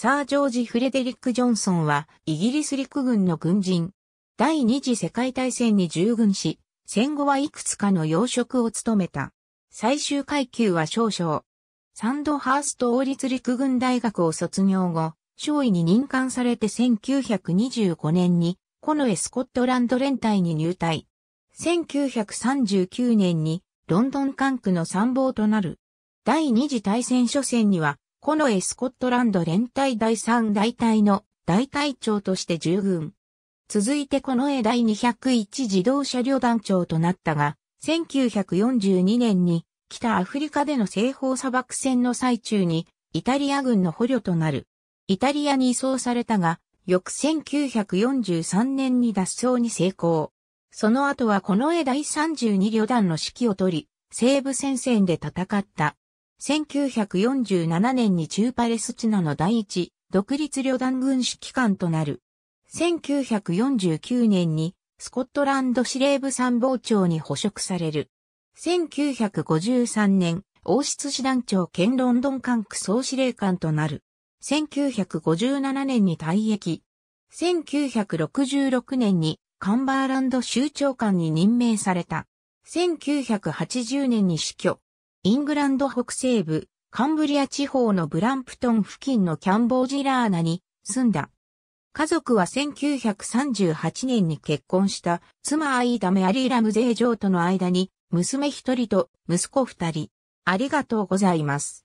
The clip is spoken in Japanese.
サー・ジョージ・フレデリック・ジョンソンは、イギリス陸軍の軍人。第二次世界大戦に従軍し、戦後はいくつかの要職を務めた。最終階級は少々。サンドハースト王立陸軍大学を卒業後、少尉に任官されて1925年に、このエスコットランド連隊に入隊。1939年に、ロンドン管区の参謀となる。第二次大戦初戦には、コノエ・スコットランド連隊第3大隊の大隊長として従軍。続いてコノエ第201自動車旅団長となったが、1942年に北アフリカでの西方砂漠戦の最中にイタリア軍の捕虜となる。イタリアに移送されたが、翌1943年に脱走に成功。その後はこの絵第32旅団の指揮を取り、西部戦線で戦った。1947年に中パレスチナの第一独立旅団軍指揮官となる。1949年にスコットランド司令部参謀長に捕食される。1953年、王室師団長兼ロンドン管区総司令官となる。1957年に退役。1966年にカンバーランド州長官に任命された。1980年に死去。イングランド北西部、カンブリア地方のブランプトン付近のキャンボージラーナに住んだ。家族は1938年に結婚した妻アイダ・メアリー・ラムゼイ・ジョーとの間に娘一人と息子二人。ありがとうございます。